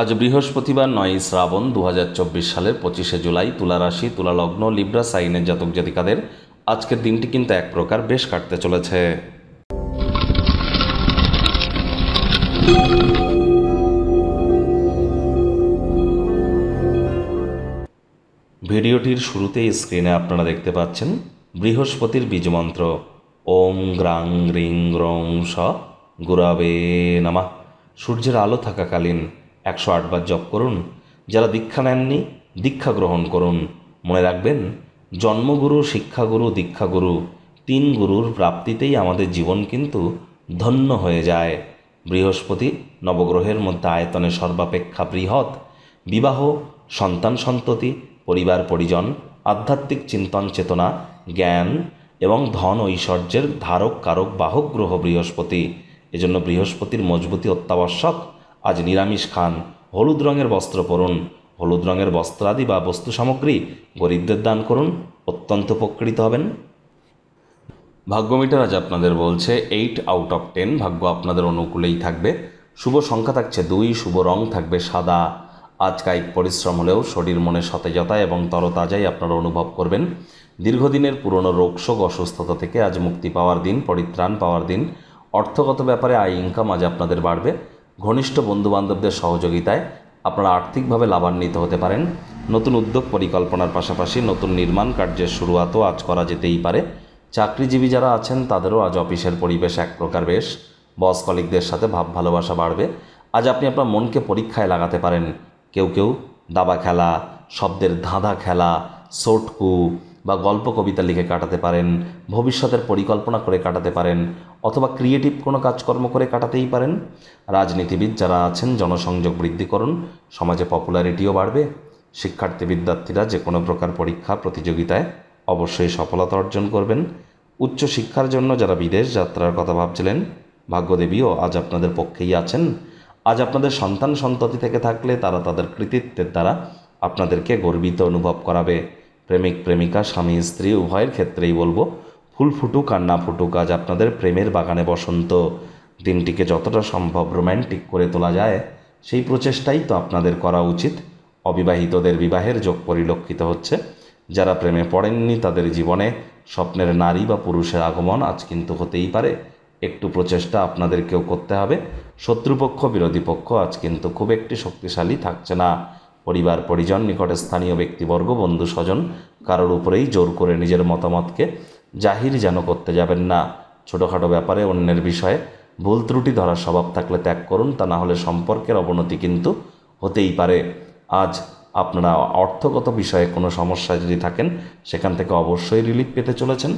আজ বৃহস্পতিবার নয় শ্রাবণ দু সালের পঁচিশে জুলাই তুলা তুলা তুলালগ্ন লিব্রা সাইনের জাতক জাতিকাদের আজকের দিনটি কিন্তু এক প্রকার বেশ কাটতে চলেছে ভিডিওটির শুরুতেই স্ক্রিনে আপনারা দেখতে পাচ্ছেন বৃহস্পতির বীজমন্ত্র ওম গ্রাং রিং রং স গুরাবে নামা সূর্যের আলো থাকাকালীন একশো আটবার জপ করুন যারা দীক্ষা নেননি দীক্ষা গ্রহণ করুন মনে রাখবেন জন্মগুরু শিক্ষাগুরু দীক্ষাগুরু তিন গুরুর প্রাপ্তিতেই আমাদের জীবন কিন্তু ধন্য হয়ে যায় বৃহস্পতি নবগ্রহের মধ্যে আয়তনে সর্বাপেক্ষা বৃহৎ বিবাহ সন্তান সন্ততি পরিবার পরিজন আধ্যাত্মিক চিন্তন চেতনা জ্ঞান এবং ধন ঐশ্বর্যের ধারক কারক বাহক গ্রহ বৃহস্পতি এজন্য বৃহস্পতির মজবুতি অত্যাবশ্যক আজ নিরামিষ খান হলুদ রঙের বস্ত্র পরুন হলুদ রঙের বস্ত্রাদি বা বস্তু সামগ্রী গরিবদের দান করুন অত্যন্ত উপকৃত হবেন ভাগ্যমিটার আজ আপনাদের বলছে এইট আউট অফ টেন ভাগ্য আপনাদের অনুকূলেই থাকবে শুভ সংখ্যা থাকছে দুই শুভ রং থাকবে সাদা আজ কায়িক পরিশ্রম হলেও শরীর মনে সতেজতা এবং তরতাজাই আপনারা অনুভব করবেন দীর্ঘদিনের পুরনো রোগশোক অসুস্থতা থেকে আজ মুক্তি পাওয়ার দিন পরিত্রাণ পাওয়ার দিন অর্থগত ব্যাপারে আয় ইনকাম আজ আপনাদের বাড়বে ঘনিষ্ঠ বন্ধুবান্ধবদের সহযোগিতায় আপনারা আর্থিকভাবে লাভান্বিত হতে পারেন নতুন উদ্যোগ পরিকল্পনার পাশাপাশি নতুন নির্মাণ কার্যের শুরুয়াতও আজ করা যেতেই পারে চাকরিজীবী যারা আছেন তাদেরও আজ অফিসের পরিবেশ এক প্রকার বেশ বস কলিকদের সাথে ভাব ভালোবাসা বাড়বে আজ আপনি আপনার মনকে পরীক্ষায় লাগাতে পারেন কেউ কেউ দাবা খেলা শব্দের ধাঁধা খেলা সোটকু বা গল্প কবিতা লিখে কাটাতে পারেন ভবিষ্যতের পরিকল্পনা করে কাটাতে পারেন অথবা ক্রিয়েটিভ কোনো কাজকর্ম করে কাটাতেই পারেন রাজনীতিবিদ যারা আছেন জনসংযোগ বৃদ্ধি করুন সমাজে পপুলারিটিও বাড়বে শিক্ষার্থী বিদ্যার্থীরা যে কোনো প্রকার পরীক্ষা প্রতিযোগিতায় অবশ্যই সফলতা অর্জন করবেন উচ্চশিক্ষার জন্য যারা বিদেশ যাত্রার কথা ভাবছিলেন ভাগ্যদেবীও আজ আপনাদের পক্ষেই আছেন আজ আপনাদের সন্তান সন্ততি থেকে থাকলে তারা তাদের কৃতিত্বের দ্বারা আপনাদেরকে গর্বিত অনুভব করাবে প্রেমিক প্রেমিকা স্বামী স্ত্রী উভয়ের ক্ষেত্রেই বলবো ফুল ফুটুক আর না ফুটুক আজ আপনাদের প্রেমের বাগানে বসন্ত দিনটিকে যতটা সম্ভব রোম্যান্টিক করে তোলা যায় সেই প্রচেষ্টাই তো আপনাদের করা উচিত অবিবাহিতদের বিবাহের যোগ পরিলক্ষিত হচ্ছে যারা প্রেমে পড়েননি তাদের জীবনে স্বপ্নের নারী বা পুরুষের আগমন আজ কিন্তু হতেই পারে একটু প্রচেষ্টা আপনাদেরকেও করতে হবে শত্রুপক্ষ বিরোধী পক্ষ আজ কিন্তু খুব একটি শক্তিশালী থাকছে না পরিবার পরিজন নিকটে স্থানীয় ব্যক্তিবর্গ বন্ধু স্বজন কারোর উপরেই জোর করে নিজের মতামতকে জাহির যেন করতে যাবেন না ছোটোখাটো ব্যাপারে অন্যের বিষয়ে ভুল ত্রুটি ধরার স্বভাব থাকলে ত্যাগ করুন তা না হলে সম্পর্কের অবনতি কিন্তু হতেই পারে আজ আপনারা অর্থগত বিষয়ে কোনো সমস্যা যদি থাকেন সেখান থেকে অবশ্যই রিলিফ পেতে চলেছেন